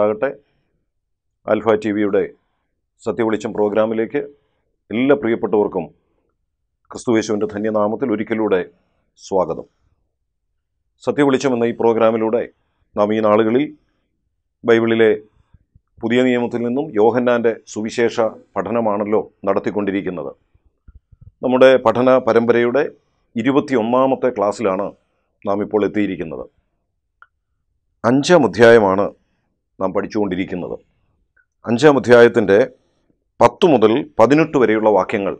ഉണ്ടാകട്ടെ alpha T വിയുടെ സത്യവിളിച്ചം പ്രോഗ്രാമിലേക്ക് എല്ലാ പ്രിയപ്പെട്ടവർക്കും ക്രിസ്തുവേശുവിൻ്റെ ധന്യനാമത്തിൽ ഒരിക്കലൂടെ സ്വാഗതം സത്യവിളിച്ചം എന്ന ഈ പ്രോഗ്രാമിലൂടെ നാം ഈ നാളുകളിൽ ബൈബിളിലെ പുതിയ നിയമത്തിൽ നിന്നും യോഹന്നാൻ്റെ സുവിശേഷ പഠനമാണല്ലോ നടത്തിക്കൊണ്ടിരിക്കുന്നത് നമ്മുടെ പഠന പരമ്പരയുടെ ഇരുപത്തിയൊന്നാമത്തെ ക്ലാസ്സിലാണ് നാം ഇപ്പോൾ എത്തിയിരിക്കുന്നത് അഞ്ചാം അധ്യായമാണ് നാം പഠിച്ചുകൊണ്ടിരിക്കുന്നത് അഞ്ചാം അധ്യായത്തിൻ്റെ പത്ത് മുതൽ പതിനെട്ട് വരെയുള്ള വാക്യങ്ങൾ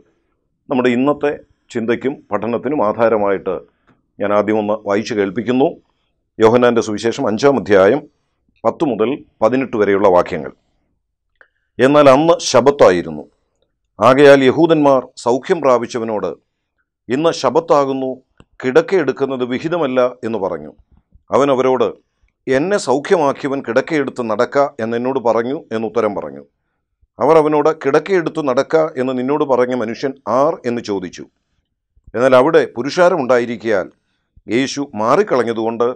നമ്മുടെ ഇന്നത്തെ ചിന്തയ്ക്കും പഠനത്തിനും ആധാരമായിട്ട് ഞാൻ ആദ്യം ഒന്ന് വായിച്ചു കേൾപ്പിക്കുന്നു യോഹനാൻ്റെ സുവിശേഷം അഞ്ചാം അധ്യായം പത്ത് മുതൽ പതിനെട്ട് വരെയുള്ള വാക്യങ്ങൾ എന്നാൽ അന്ന് ശബത്തായിരുന്നു ആകയാൽ യഹൂദന്മാർ സൗഖ്യം പ്രാപിച്ചവനോട് ഇന്ന് ശബത്താകുന്നു കിടക്കെടുക്കുന്നത് വിഹിതമല്ല എന്ന് പറഞ്ഞു അവൻ അവരോട് എന്നെ സൗഖ്യമാക്കിയവൻ കിടക്കയെടുത്ത് നടക്ക എന്ന് എന്നോട് പറഞ്ഞു എന്ന് ഉത്തരം പറഞ്ഞു അവർ അവനോട് കിടക്കയെടുത്ത് നടക്ക എന്ന് നിന്നോട് പറഞ്ഞ മനുഷ്യൻ ആർ എന്ന് ചോദിച്ചു എന്നാൽ അവിടെ പുരുഷാരമുണ്ടായിരിക്കാൽ യേശു മാറിക്കളഞ്ഞതുകൊണ്ട്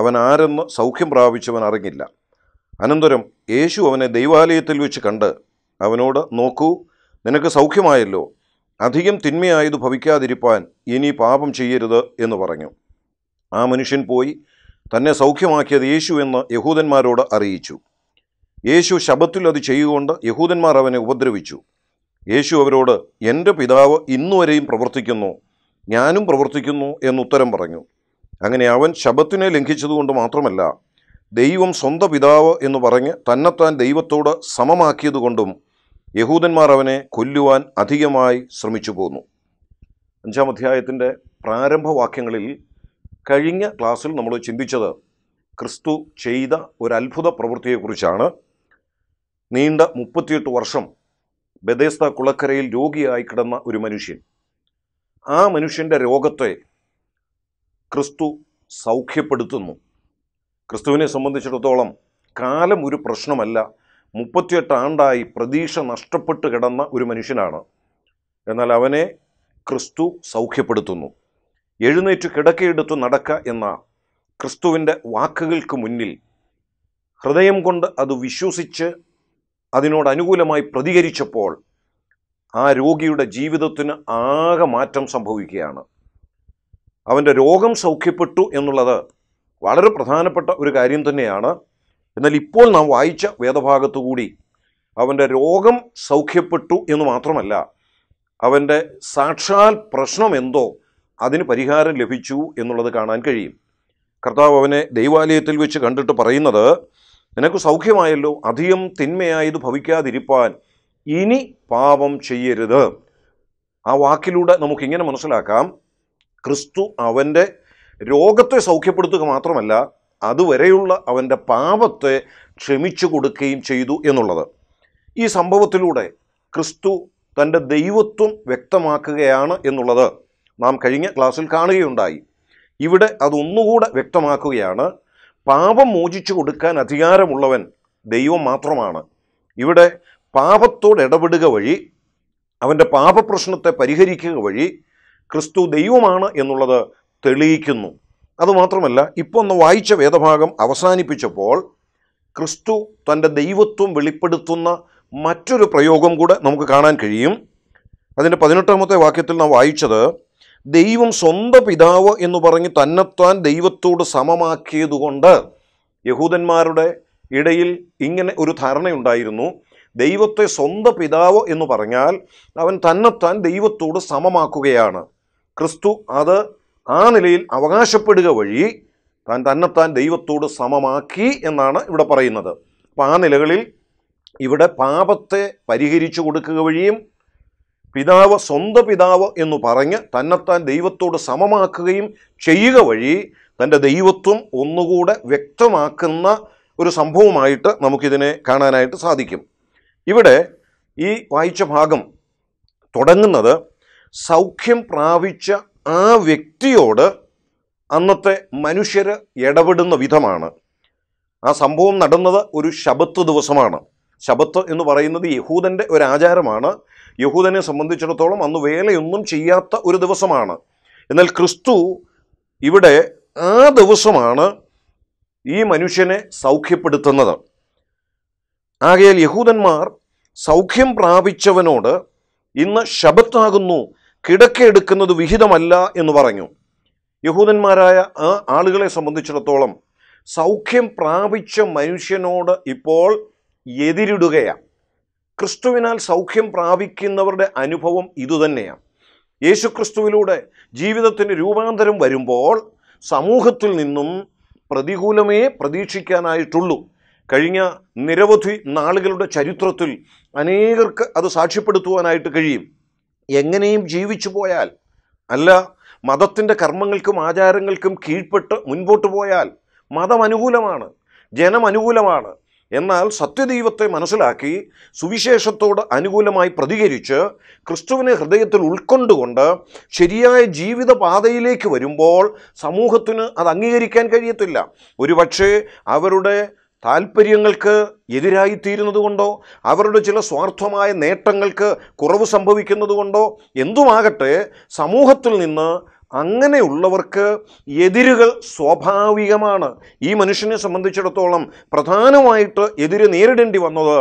അവൻ ആരെന്ന് സൗഖ്യം പ്രാപിച്ചവൻ അറിഞ്ഞില്ല അനന്തരം യേശു അവനെ ദൈവാലയത്തിൽ വെച്ച് കണ്ട് അവനോട് നോക്കൂ നിനക്ക് സൗഖ്യമായല്ലോ അധികം തിന്മയായത് ഭവിക്കാതിരിപ്പാൻ ഇനി പാപം ചെയ്യരുത് എന്ന് പറഞ്ഞു ആ മനുഷ്യൻ പോയി തന്നെ സൗഖ്യമാക്കിയത് യേശു എന്ന് യഹൂദന്മാരോട് അറിയിച്ചു യേശു ശബത്തിൽ അത് ചെയ്യുകൊണ്ട് യഹൂദന്മാർ അവനെ ഉപദ്രവിച്ചു യേശു അവരോട് എൻ്റെ പിതാവ് ഇന്നുവരെയും പ്രവർത്തിക്കുന്നു ഞാനും പ്രവർത്തിക്കുന്നു എന്നുത്തരം പറഞ്ഞു അങ്ങനെ അവൻ ശബത്തിനെ ലംഘിച്ചതുകൊണ്ട് മാത്രമല്ല ദൈവം സ്വന്തം പിതാവ് എന്ന് പറഞ്ഞ് തന്നെത്താൻ ദൈവത്തോട് സമമാക്കിയതുകൊണ്ടും യഹൂദന്മാർ അവനെ കൊല്ലുവാൻ അധികമായി ശ്രമിച്ചു പോന്നു അഞ്ചാം അധ്യായത്തിൻ്റെ പ്രാരംഭവാക്യങ്ങളിൽ കഴിഞ്ഞ ക്ലാസ്സിൽ നമ്മൾ ചിന്തിച്ചത് ക്രിസ്തു ചെയ്ത ഒരു അത്ഭുത പ്രവൃത്തിയെക്കുറിച്ചാണ് നീണ്ട മുപ്പത്തിയെട്ട് വർഷം ബദേസ്ത കുളക്കരയിൽ രോഗിയായി കിടന്ന ഒരു മനുഷ്യൻ ആ മനുഷ്യൻ്റെ രോഗത്തെ ക്രിസ്തു സൗഖ്യപ്പെടുത്തുന്നു ക്രിസ്തുവിനെ സംബന്ധിച്ചിടത്തോളം കാലം ഒരു പ്രശ്നമല്ല മുപ്പത്തിയെട്ട് ആണ്ടായി പ്രതീക്ഷ നഷ്ടപ്പെട്ട് കിടന്ന ഒരു മനുഷ്യനാണ് എന്നാൽ അവനെ ക്രിസ്തു സൗഖ്യപ്പെടുത്തുന്നു എഴുന്നേറ്റ് കിടക്കയെടുത്ത് നടക്ക എന്ന ക്രിസ്തുവിൻ്റെ വാക്കുകൾക്ക് മുന്നിൽ ഹൃദയം കൊണ്ട് അത് വിശ്വസിച്ച് അതിനോട് അനുകൂലമായി പ്രതികരിച്ചപ്പോൾ ആ രോഗിയുടെ ജീവിതത്തിന് ആകെ മാറ്റം സംഭവിക്കുകയാണ് അവൻ്റെ രോഗം സൗഖ്യപ്പെട്ടു എന്നുള്ളത് വളരെ പ്രധാനപ്പെട്ട ഒരു കാര്യം തന്നെയാണ് എന്നാൽ ഇപ്പോൾ നാം വായിച്ച വേദഭാഗത്തു കൂടി അവൻ്റെ രോഗം സൗഖ്യപ്പെട്ടു എന്ന് മാത്രമല്ല അവൻ്റെ സാക്ഷാൽ പ്രശ്നം എന്തോ അതിന് പരിഹാരം ലഭിച്ചു എന്നുള്ളത് കാണാൻ കഴിയും കർത്താവ് അവനെ ദൈവാലയത്തിൽ വെച്ച് കണ്ടിട്ട് പറയുന്നത് നിനക്ക് സൗഖ്യമായല്ലോ അധികം തിന്മയായത് ഭവിക്കാതിരിപ്പാൻ ഇനി പാപം ചെയ്യരുത് ആ വാക്കിലൂടെ നമുക്കിങ്ങനെ മനസ്സിലാക്കാം ക്രിസ്തു അവൻ്റെ രോഗത്തെ സൗഖ്യപ്പെടുത്തുക മാത്രമല്ല അതുവരെയുള്ള അവൻ്റെ പാപത്തെ ക്ഷമിച്ചു കൊടുക്കുകയും ചെയ്തു എന്നുള്ളത് ഈ സംഭവത്തിലൂടെ ക്രിസ്തു തൻ്റെ ദൈവത്വം വ്യക്തമാക്കുകയാണ് എന്നുള്ളത് നാം കഴിഞ്ഞ ക്ലാസ്സിൽ കാണുകയുണ്ടായി ഇവിടെ അതൊന്നുകൂടെ വ്യക്തമാക്കുകയാണ് പാപം മോചിച്ചു കൊടുക്കാൻ അധികാരമുള്ളവൻ ദൈവം മാത്രമാണ് ഇവിടെ പാപത്തോട് ഇടപെടുക വഴി അവൻ്റെ പാപപ്രശ്നത്തെ പരിഹരിക്കുക വഴി ക്രിസ്തു ദൈവമാണ് എന്നുള്ളത് തെളിയിക്കുന്നു അതുമാത്രമല്ല ഇപ്പോൾ ഒന്ന് വായിച്ച വേദഭാഗം അവസാനിപ്പിച്ചപ്പോൾ ക്രിസ്തു തൻ്റെ ദൈവത്വം വെളിപ്പെടുത്തുന്ന മറ്റൊരു പ്രയോഗം കൂടെ നമുക്ക് കാണാൻ കഴിയും അതിൻ്റെ പതിനെട്ടാമത്തെ വാക്യത്തിൽ നാം വായിച്ചത് ദൈവം സ്വന്തം പിതാവ് എന്ന് പറഞ്ഞ് തന്നെത്താൻ ദൈവത്തോട് സമമാക്കിയതുകൊണ്ട് യഹൂദന്മാരുടെ ഇടയിൽ ഇങ്ങനെ ഒരു ധാരണയുണ്ടായിരുന്നു ദൈവത്തെ സ്വന്തം പിതാവ് എന്ന് പറഞ്ഞാൽ അവൻ തന്നെത്താൻ ദൈവത്തോട് സമമാക്കുകയാണ് ക്രിസ്തു അത് ആ നിലയിൽ അവകാശപ്പെടുക വഴി താൻ തന്നെത്താൻ ദൈവത്തോട് സമമാക്കി എന്നാണ് ഇവിടെ പറയുന്നത് അപ്പോൾ ആ നിലകളിൽ ഇവിടെ പാപത്തെ പരിഹരിച്ചു കൊടുക്കുക വഴിയും പിതാവ് സ്വന്ത പിതാവ് എന്ന് പറഞ്ഞ് തന്നെത്താൻ ദൈവത്തോട് സമമാക്കുകയും ചെയ്യുക വഴി തൻ്റെ ദൈവത്വം ഒന്നുകൂടെ വ്യക്തമാക്കുന്ന ഒരു സംഭവമായിട്ട് നമുക്കിതിനെ കാണാനായിട്ട് സാധിക്കും ഇവിടെ ഈ വായിച്ച ഭാഗം തുടങ്ങുന്നത് സൗഖ്യം പ്രാപിച്ച ആ വ്യക്തിയോട് അന്നത്തെ മനുഷ്യർ ഇടപെടുന്ന വിധമാണ് ആ സംഭവം നടന്നത് ഒരു ശബത്ത് ദിവസമാണ് ശബത്ത് എന്ന് പറയുന്നത് യഹൂദൻ്റെ ഒരു ആചാരമാണ് യഹൂദനെ സംബന്ധിച്ചിടത്തോളം അന്ന് വേലയൊന്നും ചെയ്യാത്ത ഒരു ദിവസമാണ് എന്നാൽ ക്രിസ്തു ഇവിടെ ആ ദിവസമാണ് ഈ മനുഷ്യനെ സൗഖ്യപ്പെടുത്തുന്നത് ആകയാൽ യഹൂദന്മാർ സൗഖ്യം പ്രാപിച്ചവനോട് ഇന്ന് ശബത്താകുന്നു കിടക്കെടുക്കുന്നത് വിഹിതമല്ല എന്ന് പറഞ്ഞു യഹൂദന്മാരായ ആ ആളുകളെ സംബന്ധിച്ചിടത്തോളം സൗഖ്യം പ്രാപിച്ച മനുഷ്യനോട് ഇപ്പോൾ എതിരിടുകയാണ് ക്രിസ്തുവിനാൽ സൗഖ്യം പ്രാപിക്കുന്നവരുടെ അനുഭവം ഇതുതന്നെയാണ് യേശുക്രിസ്തുവിലൂടെ ജീവിതത്തിന് രൂപാന്തരം വരുമ്പോൾ സമൂഹത്തിൽ നിന്നും പ്രതികൂലമേ പ്രതീക്ഷിക്കാനായിട്ടുള്ളൂ കഴിഞ്ഞ നിരവധി നാളുകളുടെ ചരിത്രത്തിൽ അനേകർക്ക് അത് സാക്ഷ്യപ്പെടുത്തുവാനായിട്ട് കഴിയും എങ്ങനെയും ജീവിച്ചു പോയാൽ അല്ല മതത്തിൻ്റെ കർമ്മങ്ങൾക്കും ആചാരങ്ങൾക്കും കീഴ്പ്പെട്ട് മുൻപോട്ട് പോയാൽ മതം അനുകൂലമാണ് ജനം അനുകൂലമാണ് എന്നാൽ സത്യദൈവത്തെ മനസ്സിലാക്കി സുവിശേഷത്തോട് അനുകൂലമായി പ്രതികരിച്ച് ക്രിസ്തുവിനെ ഹൃദയത്തിൽ ഉൾക്കൊണ്ടുകൊണ്ട് ശരിയായ ജീവിതപാതയിലേക്ക് വരുമ്പോൾ സമൂഹത്തിന് അത് അംഗീകരിക്കാൻ കഴിയത്തില്ല ഒരുപക്ഷേ അവരുടെ താല്പര്യങ്ങൾക്ക് എതിരായി തീരുന്നതുകൊണ്ടോ അവരുടെ ചില സ്വാർത്ഥമായ നേട്ടങ്ങൾക്ക് കുറവ് സംഭവിക്കുന്നതുകൊണ്ടോ എന്തുമാകട്ടെ സമൂഹത്തിൽ നിന്ന് അങ്ങനെയുള്ളവർക്ക് എതിരുകൾ സ്വാഭാവികമാണ് ഈ മനുഷ്യനെ സംബന്ധിച്ചിടത്തോളം പ്രധാനമായിട്ട് എതിര് നേരിടേണ്ടി വന്നത്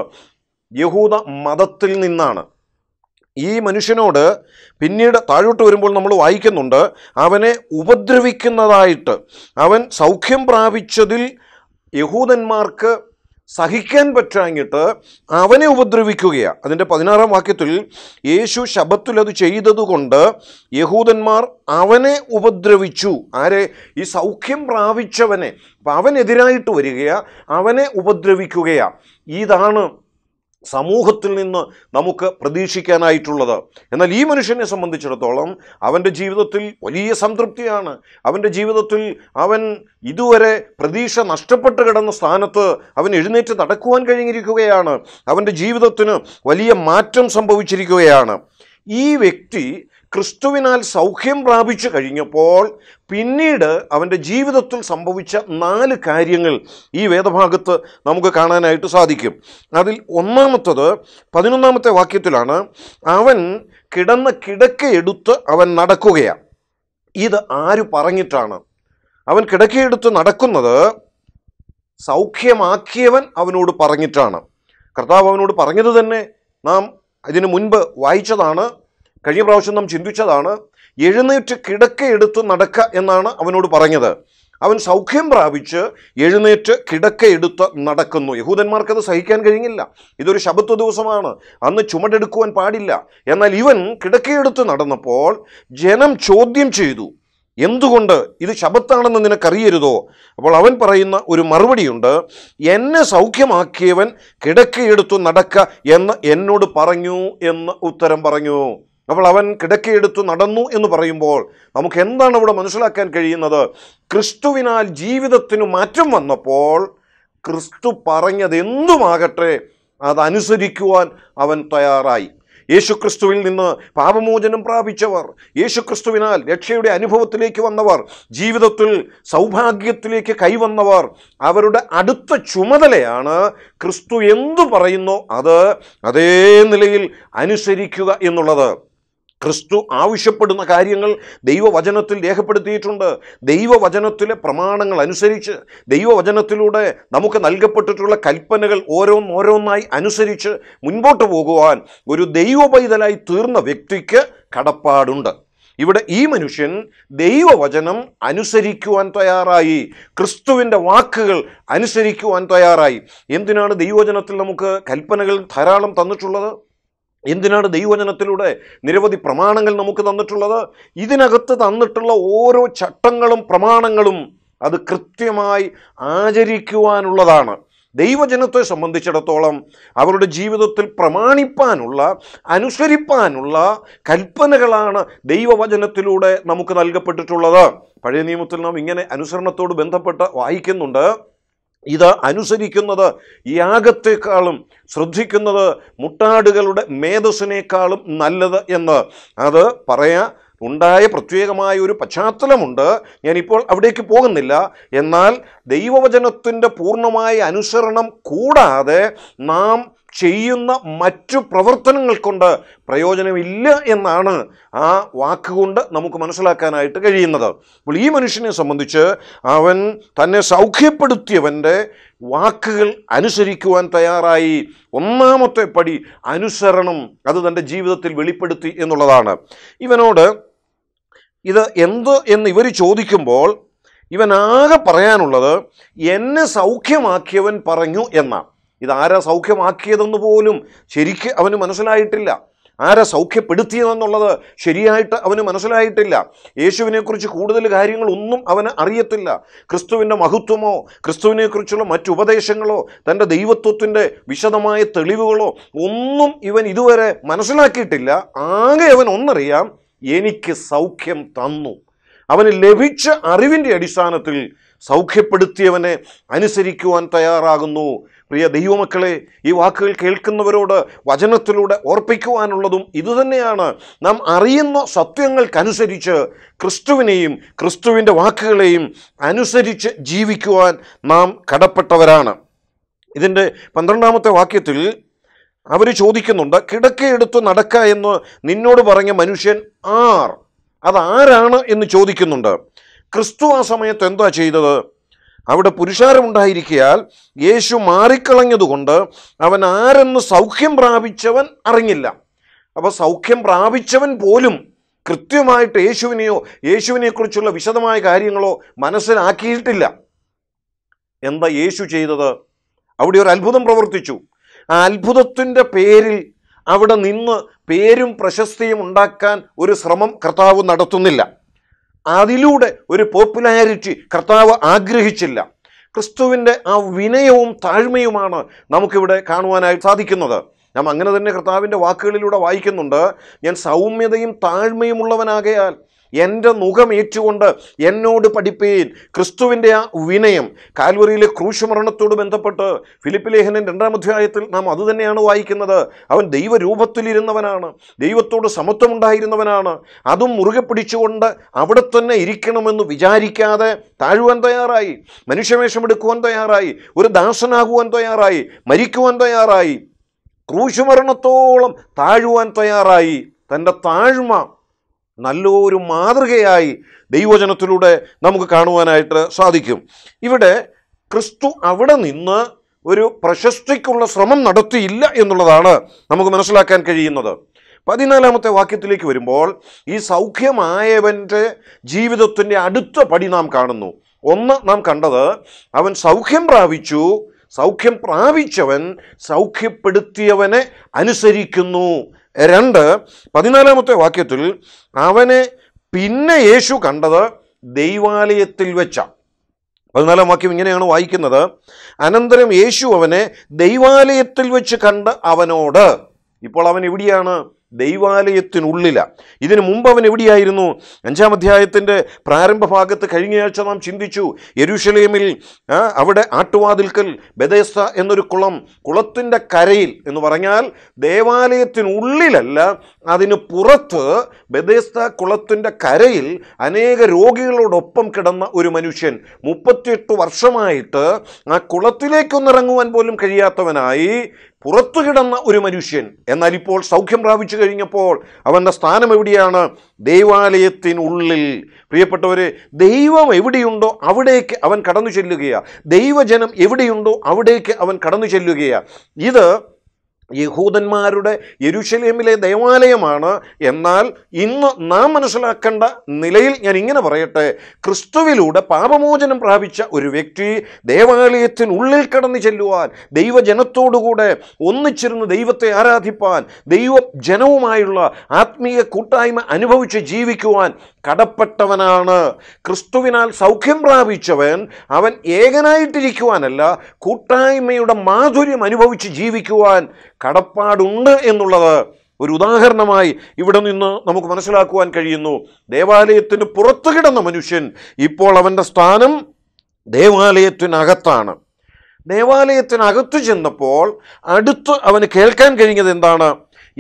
യഹൂദ മതത്തിൽ നിന്നാണ് ഈ മനുഷ്യനോട് പിന്നീട് താഴോട്ട് വരുമ്പോൾ നമ്മൾ വായിക്കുന്നുണ്ട് അവനെ ഉപദ്രവിക്കുന്നതായിട്ട് അവൻ സൗഖ്യം പ്രാപിച്ചതിൽ യഹൂദന്മാർക്ക് സഹിക്കാൻ പറ്റാഞ്ഞിട്ട് അവനെ ഉപദ്രവിക്കുകയാണ് അതിൻ്റെ പതിനാറാം വാക്യത്തിൽ യേശു ശബത്തിൽ അത് ചെയ്തതുകൊണ്ട് യഹൂദന്മാർ അവനെ ഉപദ്രവിച്ചു ആരെ ഈ സൗഖ്യം പ്രാപിച്ചവനെ അപ്പം അവനെതിരായിട്ട് വരികയാണ് അവനെ ഉപദ്രവിക്കുകയാണ് ഇതാണ് സമൂഹത്തിൽ നിന്ന് നമുക്ക് പ്രതീക്ഷിക്കാനായിട്ടുള്ളത് എന്നാൽ ഈ മനുഷ്യനെ സംബന്ധിച്ചിടത്തോളം അവൻ്റെ ജീവിതത്തിൽ വലിയ സംതൃപ്തിയാണ് അവൻ്റെ ജീവിതത്തിൽ അവൻ ഇതുവരെ പ്രതീക്ഷ നഷ്ടപ്പെട്ട് കിടന്ന സ്ഥാനത്ത് അവൻ എഴുന്നേറ്റ് നടക്കുവാൻ കഴിഞ്ഞിരിക്കുകയാണ് അവൻ്റെ ജീവിതത്തിന് വലിയ മാറ്റം സംഭവിച്ചിരിക്കുകയാണ് ഈ വ്യക്തി ക്രിസ്തുവിനാൽ സൗഖ്യം പ്രാപിച്ചു കഴിഞ്ഞപ്പോൾ പിന്നീട് അവൻ്റെ ജീവിതത്തിൽ സംഭവിച്ച നാല് കാര്യങ്ങൾ ഈ വേദഭാഗത്ത് നമുക്ക് കാണാനായിട്ട് സാധിക്കും അതിൽ ഒന്നാമത്തത് പതിനൊന്നാമത്തെ വാക്യത്തിലാണ് അവൻ കിടന്ന കിടക്കയെടുത്ത് അവൻ നടക്കുകയാണ് ഇത് ആര് പറഞ്ഞിട്ടാണ് അവൻ കിടക്കയെടുത്ത് നടക്കുന്നത് സൗഖ്യമാക്കിയവൻ അവനോട് പറഞ്ഞിട്ടാണ് കർത്താവ് അവനോട് പറഞ്ഞത് തന്നെ നാം അതിനു മുൻപ് വായിച്ചതാണ് കഴിഞ്ഞ പ്രാവശ്യം നാം ചിന്തിച്ചതാണ് എഴുന്നേറ്റ് കിടക്കയെടുത്ത് നടക്ക എന്നാണ് അവനോട് പറഞ്ഞത് അവൻ സൗഖ്യം പ്രാപിച്ച് എഴുന്നേറ്റ് എടുത്ത് നടക്കുന്നു യഹൂദന്മാർക്കത് സഹിക്കാൻ കഴിഞ്ഞില്ല ഇതൊരു ശബത്വ ദിവസമാണ് അന്ന് ചുമടെടുക്കുവാൻ പാടില്ല എന്നാൽ ഇവൻ കിടക്കയെടുത്ത് നടന്നപ്പോൾ ജനം ചോദ്യം ചെയ്തു എന്തുകൊണ്ട് ഇത് ശബത്താണെന്ന് നിനക്കറിയരുതോ അപ്പോൾ അവൻ പറയുന്ന ഒരു മറുപടിയുണ്ട് എന്നെ സൗഖ്യമാക്കിയവൻ കിടക്കയെടുത്തു നടക്ക എന്ന് എന്നോട് പറഞ്ഞു എന്ന് ഉത്തരം പറഞ്ഞു അപ്പോൾ അവൻ കിടക്കയെടുത്ത് നടന്നു എന്ന് പറയുമ്പോൾ നമുക്ക് എന്താണ് ഇവിടെ മനസ്സിലാക്കാൻ കഴിയുന്നത് ക്രിസ്തുവിനാൽ ജീവിതത്തിന് മാറ്റം വന്നപ്പോൾ ക്രിസ്തു പറഞ്ഞത് എന്തുമാകട്ടെ അതനുസരിക്കുവാൻ അവൻ തയ്യാറായി യേശുക്രിസ്തുവിൽ നിന്ന് പാപമോചനം പ്രാപിച്ചവർ യേശുക്രിസ്തുവിനാൽ രക്ഷയുടെ അനുഭവത്തിലേക്ക് വന്നവർ ജീവിതത്തിൽ സൗഭാഗ്യത്തിലേക്ക് കൈവന്നവർ അവരുടെ അടുത്ത ചുമതലയാണ് ക്രിസ്തു എന്തു പറയുന്നു അത് അതേ നിലയിൽ അനുസരിക്കുക എന്നുള്ളത് ക്രിസ്തു ആവശ്യപ്പെടുന്ന കാര്യങ്ങൾ ദൈവവചനത്തിൽ രേഖപ്പെടുത്തിയിട്ടുണ്ട് ദൈവവചനത്തിലെ പ്രമാണങ്ങൾ അനുസരിച്ച് ദൈവവചനത്തിലൂടെ നമുക്ക് നൽകപ്പെട്ടിട്ടുള്ള കൽപ്പനകൾ ഓരോന്നോരോന്നായി അനുസരിച്ച് മുൻപോട്ട് പോകുവാൻ ഒരു ദൈവപൈതലായി തീർന്ന വ്യക്തിക്ക് കടപ്പാടുണ്ട് ഇവിടെ ഈ മനുഷ്യൻ ദൈവവചനം അനുസരിക്കുവാൻ തയ്യാറായി ക്രിസ്തുവിൻ്റെ വാക്കുകൾ അനുസരിക്കുവാൻ തയ്യാറായി എന്തിനാണ് ദൈവവചനത്തിൽ നമുക്ക് കൽപ്പനകൾ ധാരാളം തന്നിട്ടുള്ളത് എന്തിനാണ് ദൈവവചനത്തിലൂടെ നിരവധി പ്രമാണങ്ങൾ നമുക്ക് തന്നിട്ടുള്ളത് ഇതിനകത്ത് തന്നിട്ടുള്ള ഓരോ ചട്ടങ്ങളും പ്രമാണങ്ങളും അത് കൃത്യമായി ആചരിക്കുവാനുള്ളതാണ് ദൈവജനത്തെ സംബന്ധിച്ചിടത്തോളം അവരുടെ ജീവിതത്തിൽ പ്രമാണിപ്പാനുള്ള അനുസരിപ്പാനുള്ള കൽപ്പനകളാണ് ദൈവവചനത്തിലൂടെ നമുക്ക് നൽകപ്പെട്ടിട്ടുള്ളത് പഴയ നിയമത്തിൽ നാം ഇങ്ങനെ അനുസരണത്തോട് ബന്ധപ്പെട്ട് വായിക്കുന്നുണ്ട് ഇത് അനുസരിക്കുന്നത് യാഗത്തെക്കാളും ശ്രദ്ധിക്കുന്നത് മുട്ടാടുകളുടെ മേധസ്സിനേക്കാളും നല്ലത് എന്ന് അത് പറയാ ഉണ്ടായ പ്രത്യേകമായ ഒരു പശ്ചാത്തലമുണ്ട് ഞാനിപ്പോൾ അവിടേക്ക് പോകുന്നില്ല എന്നാൽ ദൈവവചനത്തിൻ്റെ പൂർണ്ണമായ അനുസരണം കൂടാതെ നാം ചെയ്യുന്ന മറ്റു പ്രവർത്തനങ്ങൾ കൊണ്ട് പ്രയോജനമില്ല എന്നാണ് ആ വാക്കുകൊണ്ട് നമുക്ക് മനസ്സിലാക്കാനായിട്ട് കഴിയുന്നത് അപ്പോൾ ഈ മനുഷ്യനെ സംബന്ധിച്ച് അവൻ തന്നെ സൗഖ്യപ്പെടുത്തിയവൻ്റെ വാക്കുകൾ അനുസരിക്കുവാൻ തയ്യാറായി ഒന്നാമത്തെ പടി അനുസരണം അത് തൻ്റെ ജീവിതത്തിൽ വെളിപ്പെടുത്തി എന്നുള്ളതാണ് ഇവനോട് ഇത് എന്ത് എന്ന് ഇവർ ചോദിക്കുമ്പോൾ ഇവനാകെ പറയാനുള്ളത് എന്നെ സൗഖ്യമാക്കിയവൻ പറഞ്ഞു എന്നാണ് ഇതാരാ സൗഖ്യമാക്കിയതെന്ന് പോലും ശരിക്ക് അവന് മനസ്സിലായിട്ടില്ല ആരാ സൗഖ്യപ്പെടുത്തിയതെന്നുള്ളത് ശരിയായിട്ട് അവന് മനസ്സിലായിട്ടില്ല യേശുവിനെക്കുറിച്ച് കൂടുതൽ കാര്യങ്ങളൊന്നും അവന് അറിയത്തില്ല ക്രിസ്തുവിൻ്റെ മഹത്വമോ ക്രിസ്തുവിനെക്കുറിച്ചുള്ള മറ്റു ഉപദേശങ്ങളോ തൻ്റെ ദൈവത്വത്തിൻ്റെ വിശദമായ തെളിവുകളോ ഒന്നും ഇവൻ ഇതുവരെ മനസ്സിലാക്കിയിട്ടില്ല ആകെ അവൻ ഒന്നറിയാം എനിക്ക് സൗഖ്യം തന്നു അവന് ലഭിച്ച അറിവിൻ്റെ അടിസ്ഥാനത്തിൽ സൗഖ്യപ്പെടുത്തിയവനെ അനുസരിക്കുവാൻ തയ്യാറാകുന്നു പ്രിയ ദൈവമക്കളെ ഈ വാക്കുകൾ കേൾക്കുന്നവരോട് വചനത്തിലൂടെ ഓർപ്പിക്കുവാനുള്ളതും ഇതുതന്നെയാണ് നാം അറിയുന്ന സത്യങ്ങൾക്കനുസരിച്ച് ക്രിസ്തുവിനെയും ക്രിസ്തുവിൻ്റെ വാക്കുകളെയും അനുസരിച്ച് ജീവിക്കുവാൻ നാം കടപ്പെട്ടവരാണ് ഇതിൻ്റെ പന്ത്രണ്ടാമത്തെ വാക്യത്തിൽ അവർ ചോദിക്കുന്നുണ്ട് കിടക്കയെടുത്ത് നടക്കുക എന്ന് നിന്നോട് പറഞ്ഞ മനുഷ്യൻ ആർ അതാരാണ് എന്ന് ചോദിക്കുന്നുണ്ട് ക്രിസ്തു ആ സമയത്ത് എന്താ ചെയ്തത് അവിടെ പുരുഷാരമുണ്ടായിരിക്കയാൽ യേശു മാറിക്കളഞ്ഞതുകൊണ്ട് അവൻ ആരെന്ന് സൗഖ്യം പ്രാപിച്ചവൻ അറിഞ്ഞില്ല അപ്പോൾ സൗഖ്യം പ്രാപിച്ചവൻ പോലും കൃത്യമായിട്ട് യേശുവിനെയോ യേശുവിനെക്കുറിച്ചുള്ള വിശദമായ കാര്യങ്ങളോ മനസ്സിലാക്കിയിട്ടില്ല എന്താ യേശു ചെയ്തത് അവിടെ ഒരു അത്ഭുതം പ്രവർത്തിച്ചു ആ അത്ഭുതത്തിൻ്റെ പേരിൽ അവിടെ നിന്ന് പേരും പ്രശസ്തിയും ഉണ്ടാക്കാൻ ഒരു ശ്രമം കർത്താവ് നടത്തുന്നില്ല അതിലൂടെ ഒരു പോപ്പുലാരിറ്റി കർത്താവ് ആഗ്രഹിച്ചില്ല ക്രിസ്തുവിൻ്റെ ആ വിനയവും താഴ്മയുമാണ് നമുക്കിവിടെ കാണുവാനായി സാധിക്കുന്നത് നാം അങ്ങനെ തന്നെ കർത്താവിൻ്റെ വാക്കുകളിലൂടെ വായിക്കുന്നുണ്ട് ഞാൻ സൗമ്യതയും താഴ്മയുമുള്ളവനാകയാൽ എൻ്റെ മുഖം ഏറ്റുകൊണ്ട് എന്നോട് പഠിപ്പീൻ ക്രിസ്തുവിൻ്റെ ആ വിനയം കാൽവറിയിലെ ക്രൂശുമരണത്തോട് ബന്ധപ്പെട്ട് ഫിലിപ്പ് ലേഖനൻ രണ്ടാം അധ്യായത്തിൽ നാം അതുതന്നെയാണ് വായിക്കുന്നത് അവൻ ദൈവരൂപത്തിലിരുന്നവനാണ് ദൈവത്തോട് സമത്വമുണ്ടായിരുന്നവനാണ് അതും മുറുകെ പിടിച്ചുകൊണ്ട് അവിടെ തന്നെ ഇരിക്കണമെന്ന് വിചാരിക്കാതെ താഴുവാൻ തയ്യാറായി മനുഷ്യവേഷം തയ്യാറായി ഒരു ദാസനാകുവാൻ തയ്യാറായി മരിക്കുവാൻ തയ്യാറായി ക്രൂശുമരണത്തോളം താഴുവാൻ തയ്യാറായി തൻ്റെ താഴ്മ നല്ലൊരു മാതൃകയായി ദൈവജനത്തിലൂടെ നമുക്ക് കാണുവാനായിട്ട് സാധിക്കും ഇവിടെ ക്രിസ്തു അവിടെ നിന്ന് ഒരു പ്രശസ്തിക്കുള്ള ശ്രമം നടത്തിയില്ല എന്നുള്ളതാണ് നമുക്ക് മനസ്സിലാക്കാൻ കഴിയുന്നത് പതിനാലാമത്തെ വാക്യത്തിലേക്ക് വരുമ്പോൾ ഈ സൗഖ്യമായവൻ്റെ ജീവിതത്തിൻ്റെ അടുത്ത പടി നാം കാണുന്നു ഒന്ന് നാം കണ്ടത് അവൻ സൗഖ്യം പ്രാപിച്ചു സൗഖ്യം പ്രാപിച്ചവൻ സൗഖ്യപ്പെടുത്തിയവനെ അനുസരിക്കുന്നു രണ്ട് പതിനാലാമത്തെ വാക്യത്തിൽ അവനെ പിന്നെ യേശു കണ്ടത് ദൈവാലയത്തിൽ വെച്ചാണ് പതിനാലാം വാക്യം ഇങ്ങനെയാണ് വായിക്കുന്നത് അനന്തരം യേശു അവനെ ദൈവാലയത്തിൽ വെച്ച് കണ്ട് അവനോട് ഇപ്പോൾ അവൻ എവിടെയാണ് ദൈവാലയത്തിനുള്ളിലാണ് ഇതിനു മുമ്പ് അവൻ എവിടെയായിരുന്നു അഞ്ചാം അധ്യായത്തിൻ്റെ പ്രാരംഭ ഭാഗത്ത് കഴിഞ്ഞയാഴ്ച നാം ചിന്തിച്ചു യരുഷലേമിൽ അവിടെ ആട്ടുവാതിൽക്കൽ ബദേസ്ത എന്നൊരു കുളം കുളത്തിൻ്റെ കരയിൽ എന്ന് പറഞ്ഞാൽ ദേവാലയത്തിനുള്ളിലല്ല അതിന് പുറത്ത് ബദേസ്ത കുളത്തിൻ്റെ കരയിൽ അനേക രോഗികളോടൊപ്പം കിടന്ന ഒരു മനുഷ്യൻ മുപ്പത്തിയെട്ട് വർഷമായിട്ട് ആ കുളത്തിലേക്കൊന്നിറങ്ങുവാൻ പോലും കഴിയാത്തവനായി പുറത്തു കിടന്ന ഒരു മനുഷ്യൻ എന്നാൽ ഇപ്പോൾ സൗഖ്യം പ്രാപിച്ചു കഴിഞ്ഞപ്പോൾ അവൻ്റെ സ്ഥാനം എവിടെയാണ് ദൈവാലയത്തിനുള്ളിൽ പ്രിയപ്പെട്ടവരെ ദൈവം എവിടെയുണ്ടോ അവിടേക്ക് അവൻ കടന്നു ചെല്ലുകയാണ് ദൈവജനം എവിടെയുണ്ടോ അവിടേക്ക് അവൻ കടന്നു ചെല്ലുകയാണ് ഇത് യഹൂദന്മാരുടെ യരുഷലേമിലെ ദേവാലയമാണ് എന്നാൽ ഇന്ന് നാം മനസ്സിലാക്കേണ്ട നിലയിൽ ഞാൻ ഇങ്ങനെ പറയട്ടെ ക്രിസ്തുവിലൂടെ പാപമോചനം പ്രാപിച്ച ഒരു വ്യക്തി ദേവാലയത്തിനുള്ളിൽ കടന്നു ചെല്ലുവാൻ ദൈവജനത്തോടുകൂടെ ഒന്നിച്ചിരുന്ന് ദൈവത്തെ ആരാധിപ്പാൻ ദൈവജനവുമായുള്ള ആത്മീയ കൂട്ടായ്മ അനുഭവിച്ച് ജീവിക്കുവാൻ കടപ്പെട്ടവനാണ് ക്രിസ്തുവിനാൽ സൗഖ്യം പ്രാപിച്ചവൻ അവൻ ഏകനായിട്ടിരിക്കുവാനല്ല കൂട്ടായ്മയുടെ മാധുര്യം അനുഭവിച്ച് ജീവിക്കുവാൻ കടപ്പാടുണ്ട് എന്നുള്ളത് ഒരു ഉദാഹരണമായി ഇവിടെ നിന്ന് നമുക്ക് മനസ്സിലാക്കുവാൻ കഴിയുന്നു ദേവാലയത്തിന് പുറത്തു കിടന്ന മനുഷ്യൻ ഇപ്പോൾ അവൻ്റെ സ്ഥാനം ദേവാലയത്തിനകത്താണ് ദേവാലയത്തിനകത്ത് ചെന്നപ്പോൾ അടുത്ത് അവന് കേൾക്കാൻ കഴിഞ്ഞത് എന്താണ്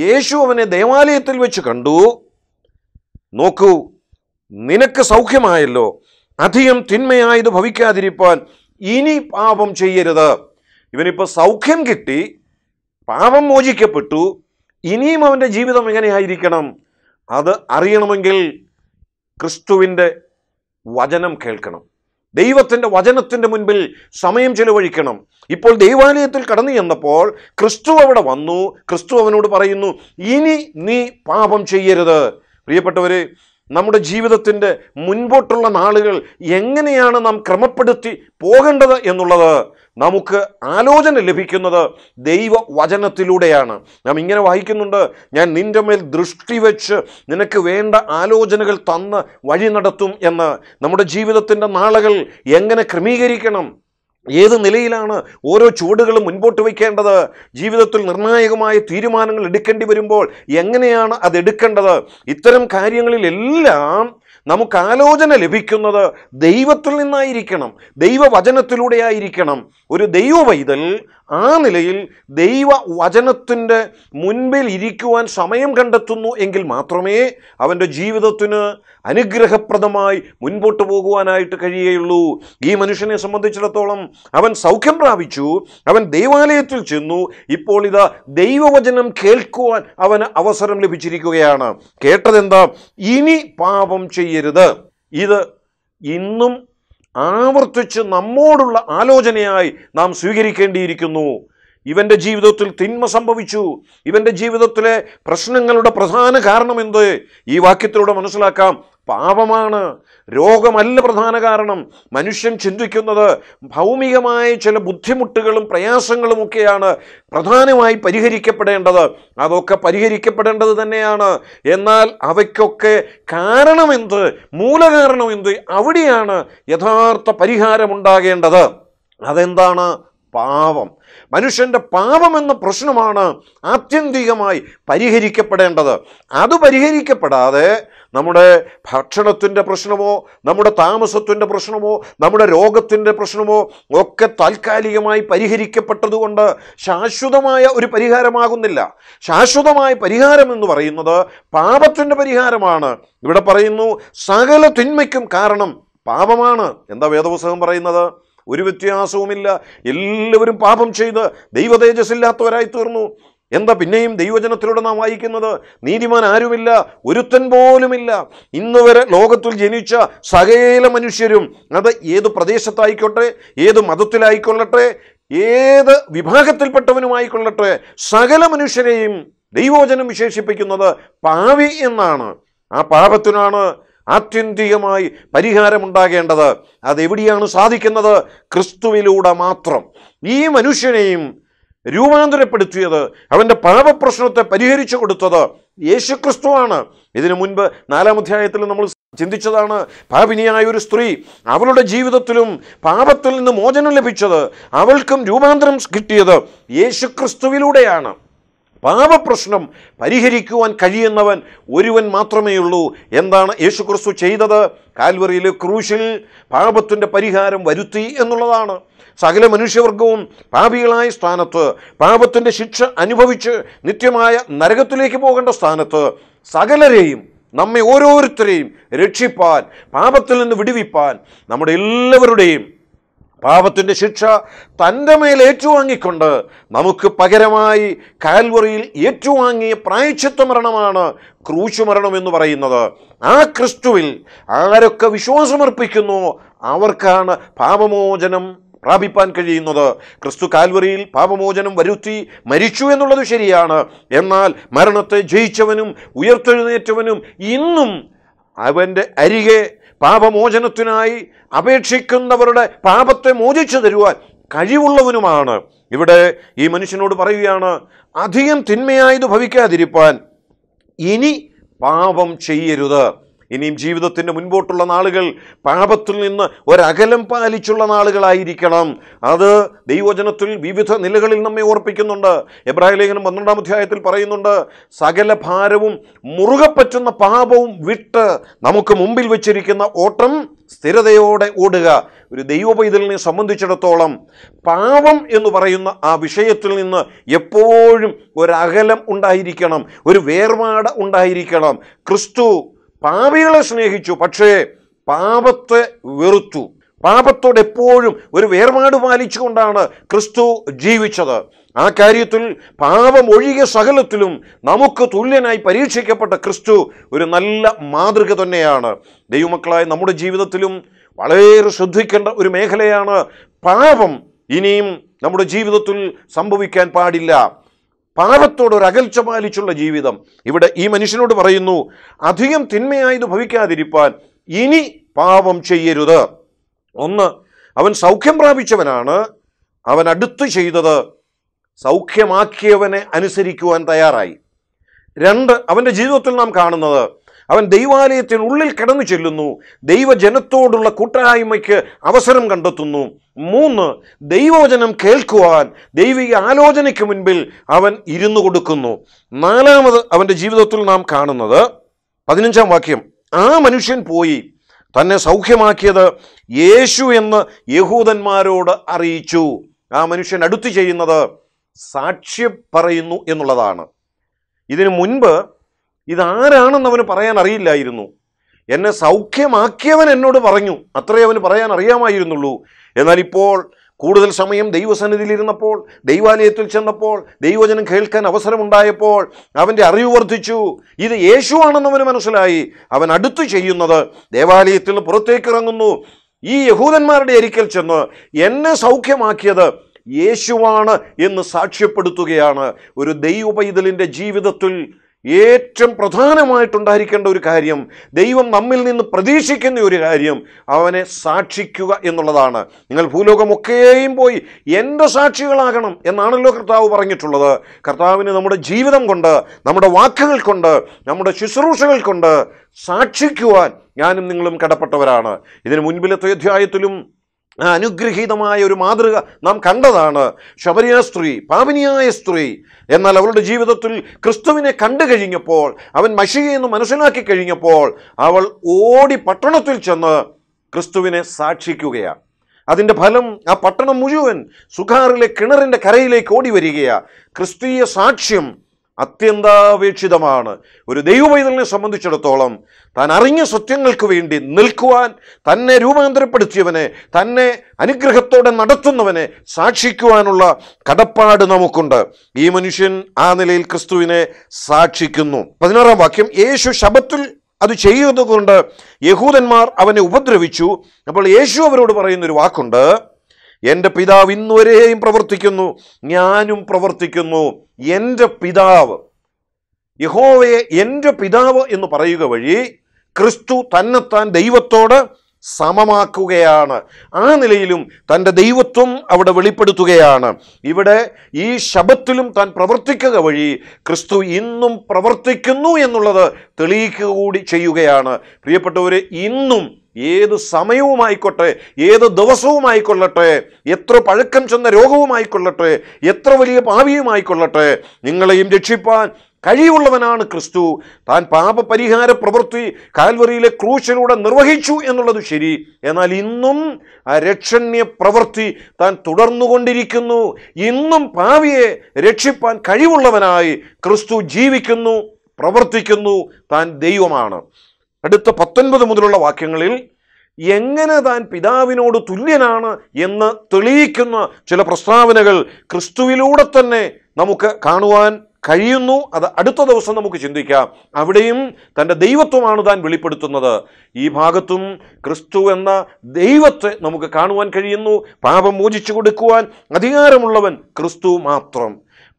യേശു അവനെ ദേവാലയത്തിൽ വെച്ച് കണ്ടു നോക്കൂ നിനക്ക് സൗഖ്യമായല്ലോ അധികം തിന്മയായത് ഭവിക്കാതിരിപ്പാൻ ഇനി പാപം ചെയ്യരുത് ഇവനിപ്പോൾ സൗഖ്യം കിട്ടി പാപം മോചിക്കപ്പെട്ടു ഇനിയും അവൻ്റെ ജീവിതം എങ്ങനെയായിരിക്കണം അത് അറിയണമെങ്കിൽ ക്രിസ്തുവിൻ്റെ വചനം കേൾക്കണം ദൈവത്തിൻ്റെ വചനത്തിൻ്റെ മുൻപിൽ സമയം ചെലവഴിക്കണം ഇപ്പോൾ ദൈവാലയത്തിൽ കടന്നു ചെന്നപ്പോൾ ക്രിസ്തു അവിടെ വന്നു ക്രിസ്തു അവനോട് പറയുന്നു ഇനി നീ പാപം ചെയ്യരുത് പ്രിയപ്പെട്ടവരെ നമ്മുടെ ജീവിതത്തിൻ്റെ മുൻപോട്ടുള്ള നാളുകൾ എങ്ങനെയാണ് നാം ക്രമപ്പെടുത്തി പോകേണ്ടത് എന്നുള്ളത് നമുക്ക് ആലോചന ലഭിക്കുന്നത് ദൈവ വചനത്തിലൂടെയാണ് നാം ഇങ്ങനെ വായിക്കുന്നുണ്ട് ഞാൻ നിൻ്റെ മേൽ ദൃഷ്ടി വെച്ച് നിനക്ക് വേണ്ട ആലോചനകൾ തന്ന് വഴി നടത്തും എന്ന് നമ്മുടെ ജീവിതത്തിൻ്റെ നാളുകൾ എങ്ങനെ ക്രമീകരിക്കണം ഏത് നിലയിലാണ് ഓരോ ചുവടുകളും മുൻപോട്ട് വയ്ക്കേണ്ടത് ജീവിതത്തിൽ നിർണായകമായ തീരുമാനങ്ങൾ എടുക്കേണ്ടി വരുമ്പോൾ എങ്ങനെയാണ് അതെടുക്കേണ്ടത് ഇത്തരം കാര്യങ്ങളിലെല്ലാം നമുക്ക് ആലോചന ലഭിക്കുന്നത് ദൈവത്തിൽ നിന്നായിരിക്കണം ദൈവവചനത്തിലൂടെ ആയിരിക്കണം ഒരു ദൈവവൈതൽ ആ നിലയിൽ ദൈവ വചനത്തിൻ്റെ മുൻപിൽ ഇരിക്കുവാൻ സമയം കണ്ടെത്തുന്നു എങ്കിൽ മാത്രമേ അവൻ്റെ ജീവിതത്തിന് അനുഗ്രഹപ്രദമായി മുൻപോട്ട് പോകുവാനായിട്ട് കഴിയുകയുള്ളൂ ഈ മനുഷ്യനെ സംബന്ധിച്ചിടത്തോളം അവൻ സൗഖ്യം പ്രാപിച്ചു അവൻ ദൈവാലയത്തിൽ ചെന്നു ഇപ്പോൾ ഇതാ ദൈവവചനം കേൾക്കുവാൻ അവന് അവസരം ലഭിച്ചിരിക്കുകയാണ് കേട്ടതെന്താ ഇനി പാപം ചെയ്യരുത് ഇത് ഇന്നും ആവർത്തിച്ച് നമ്മോടുള്ള ആലോചനയായി നാം സ്വീകരിക്കേണ്ടിയിരിക്കുന്നു ഇവൻ്റെ ജീവിതത്തിൽ തിന്മ സംഭവിച്ചു ഇവൻ്റെ ജീവിതത്തിലെ പ്രശ്നങ്ങളുടെ പ്രധാന കാരണം എന്ത് ഈ വാക്യത്തിലൂടെ മനസ്സിലാക്കാം പാപമാണ് രോഗമല്ല പ്രധാന കാരണം മനുഷ്യൻ ചിന്തിക്കുന്നത് ഭൗമികമായ ചില ബുദ്ധിമുട്ടുകളും പ്രയാസങ്ങളുമൊക്കെയാണ് പ്രധാനമായി പരിഹരിക്കപ്പെടേണ്ടത് അതൊക്കെ പരിഹരിക്കപ്പെടേണ്ടത് തന്നെയാണ് എന്നാൽ അവയ്ക്കൊക്കെ കാരണമെന്ത് മൂലകാരണം എന്ത് അവിടെയാണ് യഥാർത്ഥ പരിഹാരമുണ്ടാകേണ്ടത് അതെന്താണ് പാപം മനുഷ്യൻ്റെ പാപം എന്ന പ്രശ്നമാണ് ആത്യന്തികമായി പരിഹരിക്കപ്പെടേണ്ടത് അത് പരിഹരിക്കപ്പെടാതെ നമ്മുടെ ഭക്ഷണത്തിൻ്റെ പ്രശ്നമോ നമ്മുടെ താമസത്തിൻ്റെ പ്രശ്നമോ നമ്മുടെ രോഗത്തിൻ്റെ പ്രശ്നമോ ഒക്കെ താൽക്കാലികമായി പരിഹരിക്കപ്പെട്ടതുകൊണ്ട് ശാശ്വതമായ ഒരു പരിഹാരമാകുന്നില്ല ശാശ്വതമായ പരിഹാരം എന്ന് പറയുന്നത് പാപത്തിൻ്റെ പരിഹാരമാണ് ഇവിടെ പറയുന്നു സകല തിന്മയ്ക്കും കാരണം പാപമാണ് എന്താ വേദപുസ്തകം പറയുന്നത് ഒരു വ്യത്യാസവുമില്ല എല്ലാവരും പാപം ചെയ്ത് ദൈവതേജസ്സില്ലാത്തവരായി തീർന്നു എന്താ പിന്നെയും ദൈവചനത്തിലൂടെ നാം വായിക്കുന്നത് നീതിമാൻ ആരുമില്ല ഒരുത്തൻ പോലുമില്ല ഇന്ന് വരെ ലോകത്തിൽ ജനിച്ച സകല മനുഷ്യരും അത് ഏത് പ്രദേശത്തായിക്കോട്ടെ ഏത് മതത്തിലായിക്കൊള്ളട്ടെ ഏത് വിഭാഗത്തിൽപ്പെട്ടവനുമായിക്കൊള്ളട്ടെ സകല മനുഷ്യരെയും ദൈവോചനം വിശേഷിപ്പിക്കുന്നത് പാവി എന്നാണ് ആ പാപത്തിനാണ് ആത്യന്തികമായി പരിഹാരമുണ്ടാകേണ്ടത് അതെവിടെയാണ് സാധിക്കുന്നത് ക്രിസ്തുവിലൂടെ മാത്രം ഈ മനുഷ്യനെയും രൂപാന്തരപ്പെടുത്തിയത് അവൻ്റെ പാപപ്രശ്നത്തെ പരിഹരിച്ചു കൊടുത്തത് യേശുക്രിസ്തുവാണ് ഇതിനു മുൻപ് നാലാം അധ്യായത്തിൽ നമ്മൾ ചിന്തിച്ചതാണ് പാപിനിയായ ഒരു സ്ത്രീ അവളുടെ ജീവിതത്തിലും പാപത്തിൽ നിന്ന് മോചനം ലഭിച്ചത് അവൾക്കും രൂപാന്തരം കിട്ടിയത് യേശുക്രിസ്തുവിലൂടെയാണ് പാപപ്രശ്നം പരിഹരിക്കുവാൻ കഴിയുന്നവൻ ഒരുവൻ മാത്രമേ ഉള്ളൂ എന്താണ് യേശുക്രിസ്തു ചെയ്തത് കാൽവറിയിലെ ക്രൂശിൽ പാപത്തിൻ്റെ പരിഹാരം വരുത്തി എന്നുള്ളതാണ് സകല മനുഷ്യവർഗവും പാപികളായ സ്ഥാനത്ത് പാപത്തിൻ്റെ ശിക്ഷ അനുഭവിച്ച് നിത്യമായ നരകത്തിലേക്ക് പോകേണ്ട സ്ഥാനത്ത് സകലരെയും നമ്മെ ഓരോരുത്തരെയും രക്ഷിപ്പാൻ പാപത്തിൽ നിന്ന് വിടുവിപ്പാൻ നമ്മുടെ എല്ലാവരുടെയും പാപത്തിൻ്റെ ശിക്ഷ തൻ്റെ മേൽ ഏറ്റുവാങ്ങിക്കൊണ്ട് നമുക്ക് പകരമായി കാൽവറിയിൽ ഏറ്റുവാങ്ങിയ പ്രായച്ചിത്വ മരണമാണ് ക്രൂശ് മരണം എന്ന് പറയുന്നത് ആ ക്രിസ്തുവിൽ ആരൊക്കെ വിശ്വാസമർപ്പിക്കുന്നു അവർക്കാണ് പാപമോചനം പ്രാപിപ്പാൻ കഴിയുന്നത് ക്രിസ്തു കാൽവറിയിൽ പാപമോചനം വരുത്തി മരിച്ചു എന്നുള്ളത് ശരിയാണ് എന്നാൽ മരണത്തെ ജയിച്ചവനും ഉയർത്തെഴുന്നേറ്റവനും ഇന്നും അവൻ്റെ അരികെ പാപമോചനത്തിനായി അപേക്ഷിക്കുന്നവരുടെ പാപത്തെ മോചിച്ചു തരുവാൻ കഴിവുള്ളവനുമാണ് ഇവിടെ ഈ മനുഷ്യനോട് പറയുകയാണ് അധികം തിന്മയായത് ഭവിക്കാതിരിപ്പാൻ ഇനി പാപം ചെയ്യരുത് ഇനിയും ജീവിതത്തിൻ്റെ മുൻപോട്ടുള്ള നാളുകൾ പാപത്തിൽ നിന്ന് ഒരകലം പാലിച്ചുള്ള നാളുകളായിരിക്കണം അത് ദൈവജനത്തിൽ വിവിധ നിലകളിൽ നമ്മെ ഓർപ്പിക്കുന്നുണ്ട് എബ്രാഹിം ലേഖനം പന്ത്രണ്ടാം അധ്യായത്തിൽ പറയുന്നുണ്ട് സകല ഭാരവും മുറുകെ പറ്റുന്ന പാപവും വിട്ട് നമുക്ക് മുമ്പിൽ വെച്ചിരിക്കുന്ന ഓട്ടം സ്ഥിരതയോടെ ഓടുക ഒരു ദൈവ പൈതലിനെ സംബന്ധിച്ചിടത്തോളം പാപം എന്ന് പറയുന്ന ആ വിഷയത്തിൽ നിന്ന് എപ്പോഴും ഒരകലം ഉണ്ടായിരിക്കണം ഒരു വേർപാട് ഉണ്ടായിരിക്കണം ക്രിസ്തു പാപികളെ സ്നേഹിച്ചു പക്ഷേ പാപത്തെ വെറുത്തു പാപത്തോട് എപ്പോഴും ഒരു വേർപാട് പാലിച്ചുകൊണ്ടാണ് ക്രിസ്തു ജീവിച്ചത് ആ കാര്യത്തിൽ പാപം ഒഴികെ സകലത്തിലും നമുക്ക് തുല്യനായി പരീക്ഷിക്കപ്പെട്ട ക്രിസ്തു ഒരു നല്ല മാതൃക തന്നെയാണ് ദൈവമക്കളായ നമ്മുടെ ജീവിതത്തിലും വളരെ ശ്രദ്ധിക്കേണ്ട ഒരു മേഖലയാണ് പാപം ഇനിയും നമ്മുടെ ജീവിതത്തിൽ സംഭവിക്കാൻ പാടില്ല പാപത്തോട് ഒരു അകൽച്ച പാലിച്ചുള്ള ജീവിതം ഇവിടെ ഈ മനുഷ്യനോട് പറയുന്നു അധികം തിന്മയായത് ഭവിക്കാതിരിപ്പാൻ ഇനി പാപം ചെയ്യരുത് ഒന്ന് അവൻ സൗഖ്യം പ്രാപിച്ചവനാണ് അവൻ അടുത്തു ചെയ്തത് സൗഖ്യമാക്കിയവനെ അനുസരിക്കുവാൻ തയ്യാറായി രണ്ട് അവൻ്റെ ജീവിതത്തിൽ നാം കാണുന്നത് അവൻ ദൈവാലയത്തിനുള്ളിൽ കടന്നു ചെല്ലുന്നു ദൈവജനത്തോടുള്ള കൂട്ടായ്മയ്ക്ക് അവസരം കണ്ടെത്തുന്നു മൂന്ന് ദൈവവചനം കേൾക്കുവാൻ ദൈവിക ആലോചനയ്ക്ക് മുൻപിൽ അവൻ ഇരുന്നു കൊടുക്കുന്നു നാലാമത് അവൻ്റെ ജീവിതത്തിൽ നാം കാണുന്നത് പതിനഞ്ചാം വാക്യം ആ മനുഷ്യൻ പോയി തന്നെ സൗഖ്യമാക്കിയത് യേശു എന്ന് യഹൂദന്മാരോട് അറിയിച്ചു ആ മനുഷ്യൻ അടുത്തു ചെയ്യുന്നത് സാക്ഷ്യം പറയുന്നു എന്നുള്ളതാണ് ഇതിനു മുൻപ് ഇതാരാണെന്ന് അവന് പറയാൻ അറിയില്ലായിരുന്നു എന്നെ സൗഖ്യമാക്കിയവൻ എന്നോട് പറഞ്ഞു അത്രേ അവന് പറയാൻ അറിയാമായിരുന്നുള്ളൂ എന്നാൽ ഇപ്പോൾ കൂടുതൽ സമയം ദൈവസന്നിധിയിലിരുന്നപ്പോൾ ദൈവാലയത്തിൽ ചെന്നപ്പോൾ ദൈവജനം കേൾക്കാൻ അവസരമുണ്ടായപ്പോൾ അവൻ്റെ അറിവ് വർദ്ധിച്ചു ഇത് യേശുവാണെന്ന് അവന് മനസ്സിലായി അവൻ അടുത്തു ചെയ്യുന്നത് ദേവാലയത്തിൽ പുറത്തേക്ക് ഇറങ്ങുന്നു ഈ യഹൂദന്മാരുടെ അരിക്കൽ ചെന്ന് എന്നെ സൗഖ്യമാക്കിയത് യേശുവാണ് എന്ന് സാക്ഷ്യപ്പെടുത്തുകയാണ് ഒരു ദൈവ പൈതലിൻ്റെ ജീവിതത്തിൽ ഏറ്റവും പ്രധാനമായിട്ടുണ്ടായിരിക്കേണ്ട ഒരു കാര്യം ദൈവം നമ്മിൽ നിന്ന് പ്രതീക്ഷിക്കുന്ന ഒരു കാര്യം അവനെ സാക്ഷിക്കുക എന്നുള്ളതാണ് നിങ്ങൾ ഭൂലോകമൊക്കെയും പോയി എൻ്റെ സാക്ഷികളാകണം എന്നാണല്ലോ കർത്താവ് പറഞ്ഞിട്ടുള്ളത് കർത്താവിന് നമ്മുടെ ജീവിതം കൊണ്ട് നമ്മുടെ വാക്കുകൾ കൊണ്ട് നമ്മുടെ ശുശ്രൂഷകൾ കൊണ്ട് സാക്ഷിക്കുവാൻ ഞാനും നിങ്ങളും കടപ്പെട്ടവരാണ് ഇതിന് മുൻപിലത്തെ അധ്യായത്തിലും അനുഗ്രഹീതമായ ഒരു മാതൃക നാം കണ്ടതാണ് ശബരിയ സ്ത്രീ പാവനിയായ സ്ത്രീ എന്നാൽ അവളുടെ ജീവിതത്തിൽ ക്രിസ്തുവിനെ കണ്ടു കഴിഞ്ഞപ്പോൾ അവൻ മഷിയെന്ന് മനസ്സിലാക്കി കഴിഞ്ഞപ്പോൾ അവൾ ഓടി പട്ടണത്തിൽ ചെന്ന് ക്രിസ്തുവിനെ സാക്ഷിക്കുകയാണ് അതിൻ്റെ ഫലം ആ പട്ടണം മുഴുവൻ സുഖാറിലെ കിണറിൻ്റെ കരയിലേക്ക് ഓടി വരികയാണ് ക്രിസ്തീയ സാക്ഷ്യം അത്യന്താപേക്ഷിതമാണ് ഒരു ദൈവപൈതലിനെ സംബന്ധിച്ചിടത്തോളം താൻ അറിഞ്ഞ സത്യങ്ങൾക്ക് വേണ്ടി നിൽക്കുവാൻ തന്നെ രൂപാന്തരപ്പെടുത്തിയവനെ തന്നെ അനുഗ്രഹത്തോടെ നടത്തുന്നവനെ സാക്ഷിക്കുവാനുള്ള കടപ്പാട് നമുക്കുണ്ട് ഈ മനുഷ്യൻ ആ നിലയിൽ ക്രിസ്തുവിനെ സാക്ഷിക്കുന്നു പതിനാറാം വാക്യം യേശു ശബത്തിൽ അത് ചെയ്യുന്നതുകൊണ്ട് യഹൂദന്മാർ അവനെ ഉപദ്രവിച്ചു അപ്പോൾ യേശു അവരോട് പറയുന്നൊരു വാക്കുണ്ട് എൻ്റെ പിതാവ് ഇന്നുവരെയും പ്രവർത്തിക്കുന്നു ഞാനും പ്രവർത്തിക്കുന്നു എൻ്റെ പിതാവ് യഹോവയെ എൻ്റെ പിതാവ് എന്ന് പറയുക വഴി ക്രിസ്തു തന്നെത്താൻ ദൈവത്തോട് സമമാക്കുകയാണ് ആ നിലയിലും തൻ്റെ ദൈവത്വം അവിടെ വെളിപ്പെടുത്തുകയാണ് ഇവിടെ ഈ ശബത്തിലും താൻ പ്രവർത്തിക്കുക വഴി ക്രിസ്തു ഇന്നും പ്രവർത്തിക്കുന്നു എന്നുള്ളത് തെളിയിക്കുക കൂടി ചെയ്യുകയാണ് പ്രിയപ്പെട്ടവർ ഇന്നും ഏത് സമയവുമായിക്കോട്ടെ ഏത് ദിവസവുമായിക്കൊള്ളട്ടെ എത്ര പഴക്കം ചെന്ന രോഗവുമായിക്കൊള്ളട്ടെ എത്ര വലിയ പാവിയുമായിക്കൊള്ളട്ടെ നിങ്ങളെയും രക്ഷിപ്പാൻ കഴിവുള്ളവനാണ് ക്രിസ്തു താൻ പാപപരിഹാര പ്രവൃത്തി കാൽവറിയിലെ ക്രൂശിലൂടെ നിർവഹിച്ചു എന്നുള്ളത് ശരി എന്നാൽ ഇന്നും ആ രക്ഷണ്യ പ്രവൃത്തി താൻ തുടർന്നുകൊണ്ടിരിക്കുന്നു ഇന്നും പാവിയെ രക്ഷിപ്പാൻ കഴിവുള്ളവനായി ക്രിസ്തു ജീവിക്കുന്നു പ്രവർത്തിക്കുന്നു താൻ ദൈവമാണ് അടുത്ത പത്തൊൻപത് മുതലുള്ള വാക്യങ്ങളിൽ എങ്ങനെ താൻ പിതാവിനോട് തുല്യനാണ് എന്ന് തെളിയിക്കുന്ന ചില പ്രസ്താവനകൾ ക്രിസ്തുവിലൂടെ തന്നെ നമുക്ക് കാണുവാൻ കഴിയുന്നു അത് അടുത്ത ദിവസം നമുക്ക് ചിന്തിക്കാം അവിടെയും തൻ്റെ ദൈവത്വമാണ് താൻ വെളിപ്പെടുത്തുന്നത് ഈ ഭാഗത്തും ക്രിസ്തു എന്ന ദൈവത്തെ നമുക്ക് കാണുവാൻ കഴിയുന്നു പാപം മോചിച്ചു കൊടുക്കുവാൻ അധികാരമുള്ളവൻ ക്രിസ്തു മാത്രം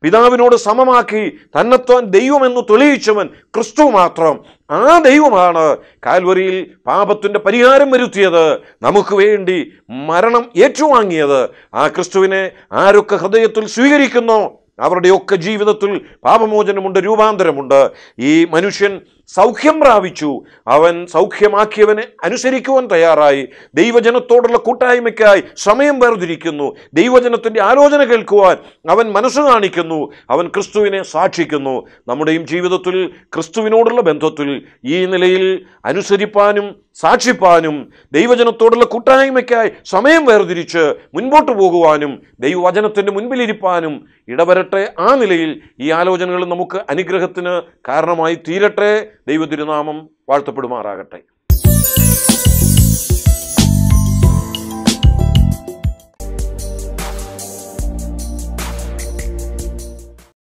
പിതാവിനോട് സമമാക്കി തന്നെത്താൻ ദൈവമെന്ന് തെളിയിച്ചവൻ ക്രിസ്തു മാത്രം ആ ദൈവമാണ് കാൽവരിയിൽ പാപത്തിൻ്റെ പരിഹാരം വരുത്തിയത് നമുക്ക് വേണ്ടി മരണം ഏറ്റുവാങ്ങിയത് ആ ക്രിസ്തുവിനെ ആരൊക്കെ ഹൃദയത്തിൽ സ്വീകരിക്കുന്നോ അവരുടെയൊക്കെ ജീവിതത്തിൽ പാപമോചനമുണ്ട് രൂപാന്തരമുണ്ട് ഈ മനുഷ്യൻ സൗഖ്യം പ്രാപിച്ചു അവൻ സൗഖ്യമാക്കിയവനെ അനുസരിക്കുവാൻ തയ്യാറായി ദൈവജനത്തോടുള്ള കൂട്ടായ്മയ്ക്കായി സമയം വേർതിരിക്കുന്നു ദൈവജനത്തിൻ്റെ ആലോചന കേൾക്കുവാൻ അവൻ മനസ്സ് കാണിക്കുന്നു അവൻ ക്രിസ്തുവിനെ സാക്ഷിക്കുന്നു നമ്മുടെയും ജീവിതത്തിൽ ക്രിസ്തുവിനോടുള്ള ബന്ധത്തിൽ ഈ നിലയിൽ അനുസരിപ്പാനും സാക്ഷിപ്പാനും ദൈവജനത്തോടുള്ള കൂട്ടായ്മയ്ക്കായി സമയം വേർതിരിച്ച് മുൻപോട്ട് പോകുവാനും ദൈവവചനത്തിൻ്റെ മുൻപിലിരിപ്പാനും ഇടവരട്ടെ ആ നിലയിൽ ഈ ആലോചനകൾ നമുക്ക് അനുഗ്രഹത്തിന് കാരണമായി തീരട്ടെ ദൈവതിരുനാമം വാഴ്ത്തപ്പെടുമാറാകട്ടെ